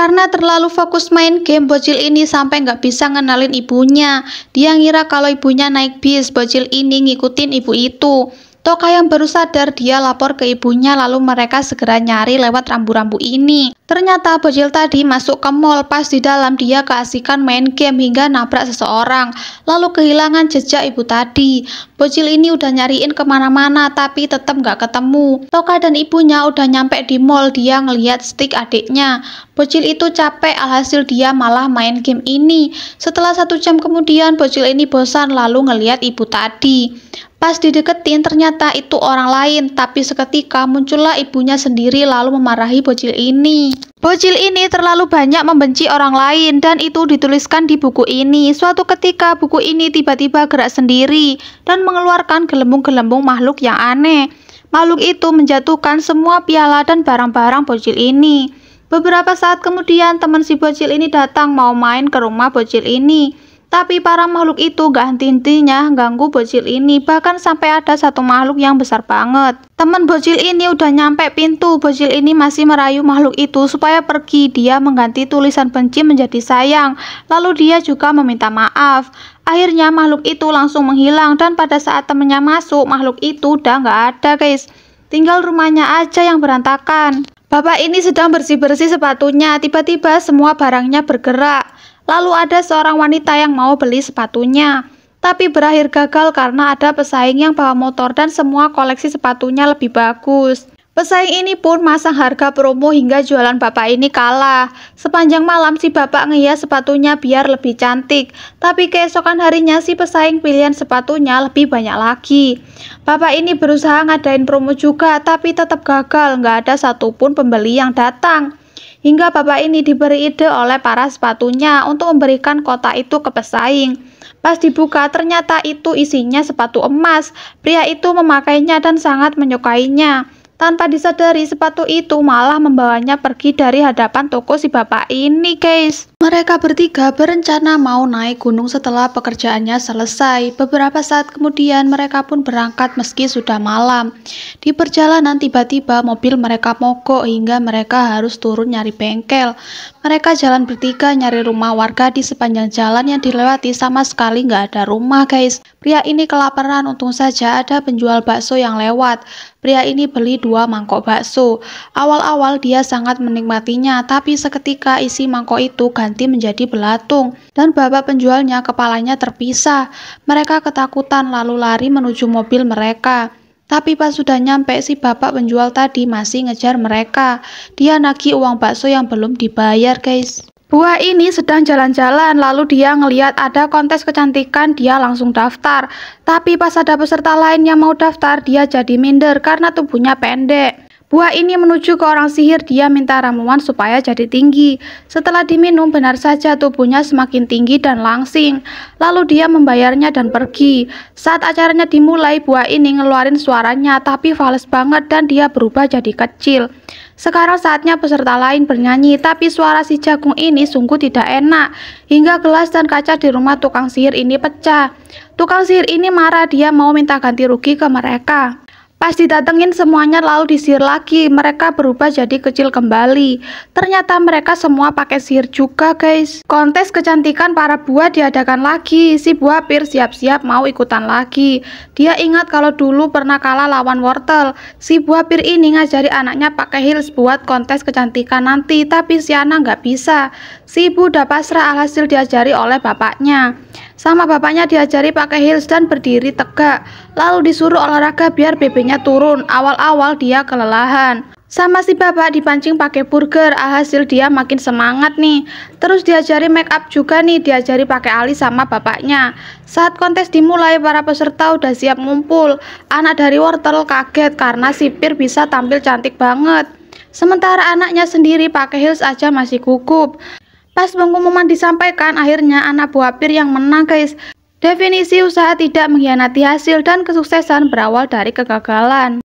Karena terlalu fokus main game, bocil ini sampai nggak bisa ngenalin ibunya. Dia ngira kalau ibunya naik bis, bocil ini ngikutin ibu itu. Toka yang baru sadar dia lapor ke ibunya lalu mereka segera nyari lewat rambu-rambu ini. Ternyata bocil tadi masuk ke mall pas di dalam dia keasikan main game hingga nabrak seseorang. Lalu kehilangan jejak ibu tadi. Bocil ini udah nyariin kemana-mana tapi tetap gak ketemu. Toka dan ibunya udah nyampe di mall dia ngeliat stick adiknya. Bocil itu capek alhasil dia malah main game ini. Setelah satu jam kemudian bocil ini bosan lalu ngeliat ibu tadi. Pas dideketin ternyata itu orang lain, tapi seketika muncullah ibunya sendiri lalu memarahi bocil ini. Bocil ini terlalu banyak membenci orang lain dan itu dituliskan di buku ini. Suatu ketika buku ini tiba-tiba gerak sendiri dan mengeluarkan gelembung-gelembung makhluk yang aneh. Makhluk itu menjatuhkan semua piala dan barang-barang bocil ini. Beberapa saat kemudian teman si bocil ini datang mau main ke rumah bocil ini. Tapi para makhluk itu gak henti-hentinya ganggu bocil ini bahkan sampai ada satu makhluk yang besar banget. Temen bocil ini udah nyampe pintu, bocil ini masih merayu makhluk itu supaya pergi dia mengganti tulisan benci menjadi sayang. Lalu dia juga meminta maaf. Akhirnya makhluk itu langsung menghilang dan pada saat temennya masuk makhluk itu udah gak ada guys. Tinggal rumahnya aja yang berantakan. Bapak ini sedang bersih-bersih sepatunya, tiba-tiba semua barangnya bergerak. Lalu ada seorang wanita yang mau beli sepatunya, tapi berakhir gagal karena ada pesaing yang bawa motor dan semua koleksi sepatunya lebih bagus. Pesaing ini pun masang harga promo hingga jualan bapak ini kalah. Sepanjang malam si bapak ngehias sepatunya biar lebih cantik, tapi keesokan harinya si pesaing pilihan sepatunya lebih banyak lagi. Bapak ini berusaha ngadain promo juga, tapi tetap gagal, nggak ada satupun pembeli yang datang. Hingga bapak ini diberi ide oleh para sepatunya untuk memberikan kotak itu ke pesaing. Pas dibuka ternyata itu isinya sepatu emas. Pria itu memakainya dan sangat menyukainya. Tanpa disadari, sepatu itu malah membawanya pergi dari hadapan toko si bapak ini, guys. Mereka bertiga berencana mau naik gunung setelah pekerjaannya selesai. Beberapa saat kemudian mereka pun berangkat meski sudah malam. Di perjalanan tiba-tiba mobil mereka mogok hingga mereka harus turun nyari bengkel. Mereka jalan bertiga nyari rumah warga di sepanjang jalan yang dilewati sama sekali nggak ada rumah guys. Pria ini kelaparan untung saja ada penjual bakso yang lewat. Pria ini beli dua mangkok bakso. Awal-awal dia sangat menikmatinya, tapi seketika isi mangkok itu ganti menjadi belatung, dan bapak penjualnya kepalanya terpisah. Mereka ketakutan lalu lari menuju mobil mereka. Tapi pas sudah nyampe si bapak penjual tadi masih ngejar mereka. Dia nagih uang bakso yang belum dibayar guys. Buah ini sedang jalan-jalan, lalu dia ngeliat ada kontes kecantikan, dia langsung daftar. Tapi pas ada peserta lain yang mau daftar, dia jadi minder karena tubuhnya pendek. Buah ini menuju ke orang sihir, dia minta ramuan supaya jadi tinggi. Setelah diminum, benar saja tubuhnya semakin tinggi dan langsing. Lalu dia membayarnya dan pergi. Saat acaranya dimulai, buah ini ngeluarin suaranya, tapi fals banget dan dia berubah jadi kecil. Sekarang saatnya peserta lain bernyanyi, tapi suara si jagung ini sungguh tidak enak. Hingga gelas dan kaca di rumah tukang sihir ini pecah. Tukang sihir ini marah, dia mau minta ganti rugi ke mereka. Pas didatengin semuanya lalu disir lagi, mereka berubah jadi kecil kembali. Ternyata mereka semua pakai sihir juga guys. Kontes kecantikan para buah diadakan lagi, si buah pir siap-siap mau ikutan lagi. Dia ingat kalau dulu pernah kalah lawan wortel. Si buah pir ini ngajari anaknya pakai heels buat kontes kecantikan nanti, tapi si anak nggak bisa. Si ibu udah pasrah alhasil diajari oleh bapaknya. Sama bapaknya diajari pakai heels dan berdiri tegak. Lalu disuruh olahraga biar bebeknya turun. Awal-awal dia kelelahan. Sama si bapak dipancing pakai burger, alhasil dia makin semangat nih. Terus diajari make up juga nih, diajari pakai alis sama bapaknya. Saat kontes dimulai, para peserta udah siap ngumpul. Anak dari wortel kaget karena sipir bisa tampil cantik banget. Sementara anaknya sendiri pakai heels aja masih gugup. Pas pengumuman disampaikan, akhirnya anak buah Pir yang menang guys. Definisi usaha tidak mengkhianati hasil dan kesuksesan berawal dari kegagalan.